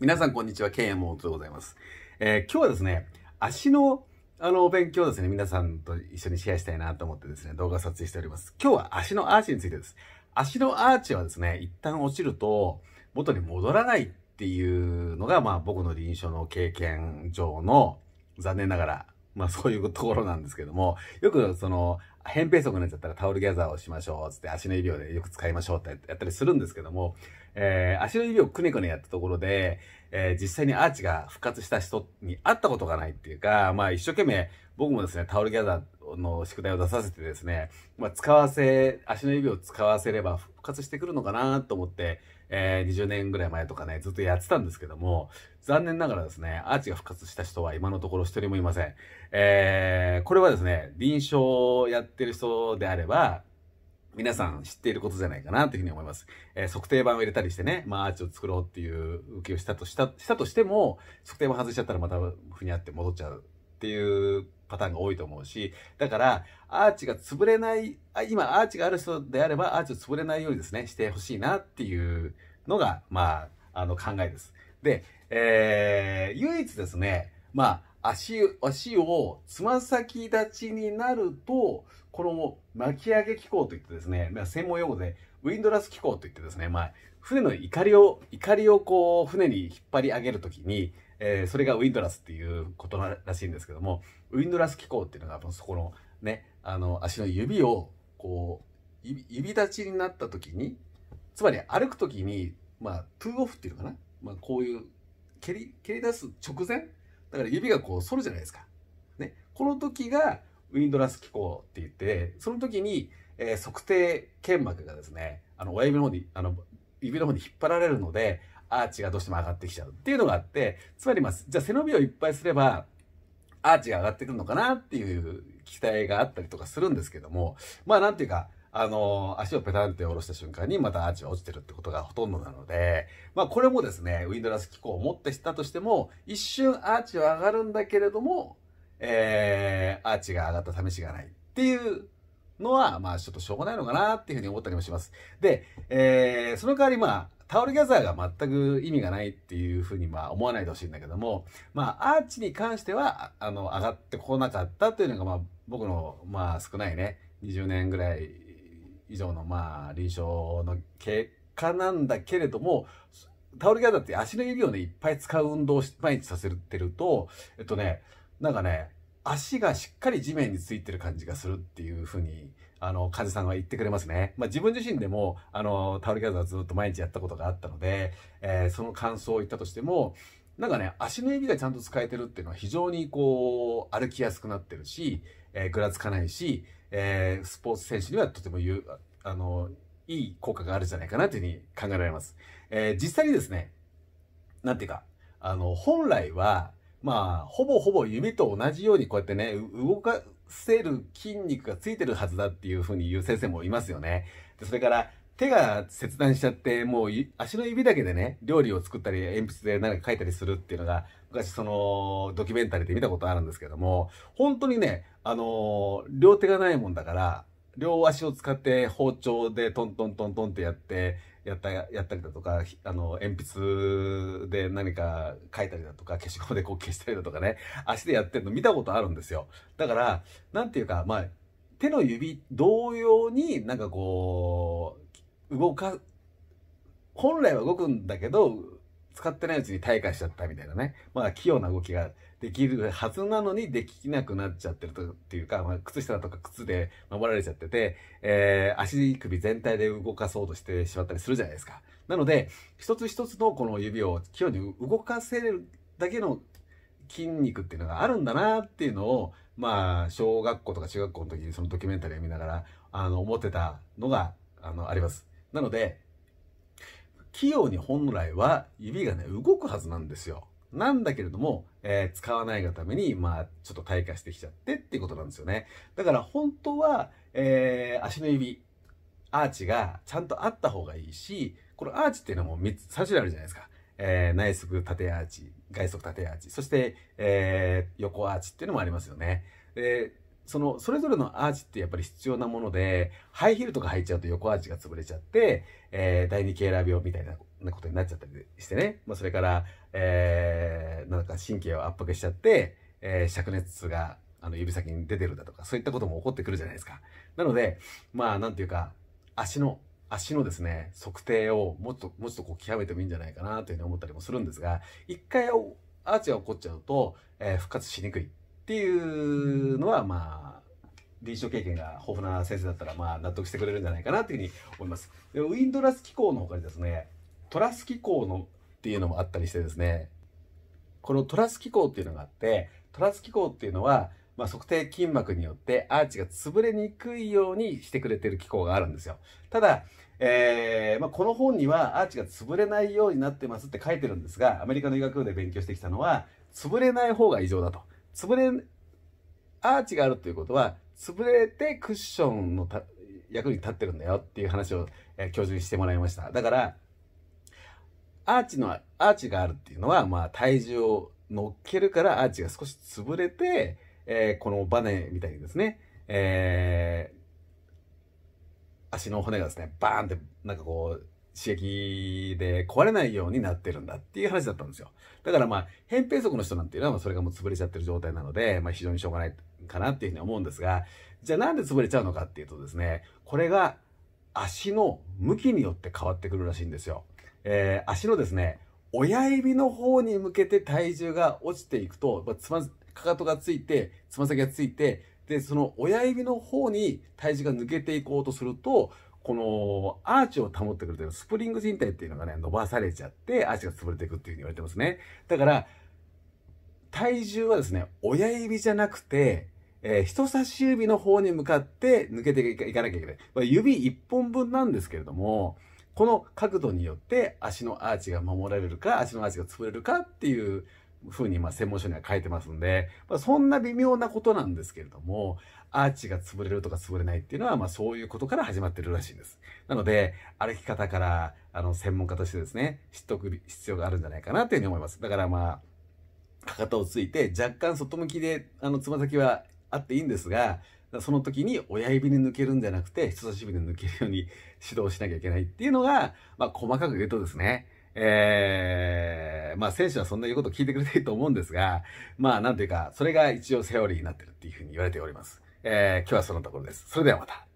皆さんこんにちは、ケンヤモトでございます。えー、今日はですね、足の、あの、お勉強ですね、皆さんと一緒にシェアしたいなと思ってですね、動画撮影しております。今日は足のアーチについてです。足のアーチはですね、一旦落ちると、元に戻らないっていうのが、まあ僕の臨床の経験上の、残念ながらまあそういうところなんですけども、よくその、扁平足になっちゃったらタオルギャザーをしましょう、つって足の指をよく使いましょうってやったりするんですけども、えー、足の指をくねくねやったところで、えー、実際にアーチが復活した人に会ったことがないっていうか、まあ一生懸命僕もですね、タオルギャザーの宿題を出させてですね、まあ使わせ、足の指を使わせれば復活してくるのかなと思って、えー、20年ぐらい前とかね、ずっとやってたんですけども、残念ながらですね、アーチが復活した人は今のところ一人もいません。えー、これはですね、臨床をやってる人であれば、皆さん知っていることじゃないかなというふうに思います。えー、測定板を入れたりしてね、まあ、アーチを作ろうっていう受けをしたとした、したとしても、測定板外しちゃったらまた、ふにゃって戻っちゃうっていうパターンが多いと思うし、だから、アーチが潰れない、今、アーチがある人であれば、アーチを潰れないようにですね、してほしいなっていうのが、まあ、あの、考えです。で、えー、唯一ですね、まあ、足、足をつま先立ちになると、この巻き上げ機構といってですね、まあ、専門用語で、ウィンドラス機構といってですね、まあ、船の怒りを、怒りをこう、船に引っ張り上げるときに、えー、それがウィンドラスっていうことらしいんですけども、ウィンドラス機構っていうのが、そこのね、あの、足の指を、こう、指立ちになった時に、つまり歩く時に、まあ、トゥーオフっていうのかな。まあ、こういう、蹴り、蹴り出す直前だから指がこう反るじゃないですか。ね。この時が、ウィンドラス機構って言って、その時に、えー、測定腱膜がですね、あの、親指の方に、あの、指の方に引っ張られるので、アーチがどうしても上がってきちゃうっていうのがあって、つまりまあ、じゃあ背伸びをいっぱいすれば、アーチが上がってくるのかなっていう期待があったりとかするんですけども、まあなんていうか、あの、足をペタンって下ろした瞬間にまたアーチは落ちてるってことがほとんどなので、まあこれもですね、ウィンドラス機構を持ってしたとしても、一瞬アーチは上がるんだけれども、えー、アーチが上がった試しがないっていうのは、まあちょっとしょうがないのかなっていうふうに思ったりもします。で、えー、その代わりまあ、タオルギャザーが全く意味がないっていうふうにまあ思わないでほしいんだけども、まあ、アーチに関しては、あの、上がってこなかったというのが、まあ、僕の、まあ、少ないね、20年ぐらい以上の、まあ、臨床の結果なんだけれども、タオルギャザーって足の指をね、いっぱい使う運動を毎日させてると、えっとね、なんかね、足がしっかり地面についてる感じがするっていうふうに、あの、患者さんは言ってくれますね。まあ、自分自身でも、あの、タオルギャザーずっと毎日やったことがあったので、えー、その感想を言ったとしても、なんかね、足の指がちゃんと使えてるっていうのは非常にこう、歩きやすくなってるし、えー、ぐらつかないし、えー、スポーツ選手にはとても言う、あの、いい効果があるじゃないかなというふうに考えられます。えー、実際にですね、なんていうか、あの、本来は、まあ、ほぼほぼ指と同じようにこうやってね、動かせる筋肉がついてるはずだっていうふうに言う先生もいますよね。でそれから、手が切断しちゃって、もう足の指だけでね、料理を作ったり、鉛筆で何か書いたりするっていうのが、昔その、ドキュメンタリーで見たことあるんですけども、本当にね、あのー、両手がないもんだから、両足を使って包丁でトントントントンってやって、やったやったりだとかあの鉛筆で何か書いたりだとか消しゴムでこう消したりだとかね足でやってるの見たことあるんですよだから何て言うかまあ手の指同様になんかこう動か本来は動くんだけど使ってないうちに退化しちゃったみたいなね。まあ、器用な動きができるはずなのにできなくなっちゃってるとっていうか、まあ、靴下とか靴で守られちゃってて、えー、足首全体で動かそうとしてしまったりするじゃないですか。なので、一つ一つのこの指を器用に動かせるだけの筋肉っていうのがあるんだなっていうのを、まあ、小学校とか中学校の時にそのドキュメンタリーを見ながら、あの、思ってたのが、あの、あります。なので、器用に本来は指がね、動くはずなんですよ。なんだけれども、えー、使わないがために、まあ、ちょっと退化してきちゃってっていうことなんですよね。だから本当は、えー、足の指、アーチがちゃんとあった方がいいし、このアーチっていうのも3つ、3種類あるじゃないですか。えー、内側縦アーチ、外側縦アーチ、そして、えー、横アーチっていうのもありますよね。で、その、それぞれのアーチってやっぱり必要なもので、ハイヒールとか履いちゃうと横アーチが潰れちゃって、えー、第二経羅病みたいなことになっちゃったりしてね。まあ、それから、えー、なんか神経を圧迫しちゃって、えー、灼熱が、あの、指先に出てるだとか、そういったことも起こってくるじゃないですか。なので、まあ、なんていうか、足の、足のですね、測定をもっと、もっとこう極めてもいいんじゃないかなというふうに思ったりもするんですが、一回アーチが起こっちゃうと、えー、復活しにくい。っていうのはまあ臨床経験が豊富な先生だったらまあ納得してくれるんじゃないかなというふうに思います。でウィンドラス機構のかにですねトラス機構のっていうのもあったりしてですねこのトラス機構っていうのがあってトラス機構っていうのは、まあ、測定筋膜によってアーチが潰れにくいようにしてくれてる機構があるんですよただ、えーまあ、この本にはアーチが潰れないようになってますって書いてるんですがアメリカの医学部で勉強してきたのは潰れない方が異常だと潰れ、アーチがあるということは、潰れてクッションの役に立ってるんだよっていう話を、えー、教授にしてもらいました。だから、アーチの、アーチがあるっていうのは、まあ、体重を乗っけるからアーチが少し潰れて、えー、このバネみたいにですね、えー、足の骨がですね、バーンって、なんかこう、刺激で壊れないようになってるんだっていう話だったんですよ。だからまあ、扁平足の人なんていうのはそれがもう潰れちゃってる状態なので、まあ非常にしょうがないかなっていうふうに思うんですが、じゃあなんで潰れちゃうのかっていうとですね、これが足の向きによって変わってくるらしいんですよ。えー、足のですね、親指の方に向けて体重が落ちていくと、まあ、つま、かかとがついて、つま先がついて、で、その親指の方に体重が抜けていこうとすると、このアーチを保ってくれてるスプリング靭帯っていうのがね、伸ばされちゃって、アーチが潰れていくっていうふうに言われてますね。だから、体重はですね、親指じゃなくて、えー、人差し指の方に向かって抜けていかなきゃいけない。ま指1本分なんですけれども、この角度によって足のアーチが守られるか、足のアーチが潰れるかっていうふうに、まあ、専門書には書いてますんで、まあ、そんな微妙なことなんですけれども、アーチが潰れるとか潰れないっていうのは、まあそういうことから始まってるらしいんです。なので、歩き方から、あの、専門家としてですね、知っておく必要があるんじゃないかなというふうに思います。だからまあ、かかとをついて、若干外向きで、あの、つま先はあっていいんですが、その時に親指に抜けるんじゃなくて、人差し指で抜けるように指導しなきゃいけないっていうのが、まあ細かく言うとですね、えー、まあ選手はそんな言うこと聞いてくれていいと思うんですが、まあなんていうか、それが一応セオリーになってるっていうふうに言われております。えー、今日はそのところです。それではまた。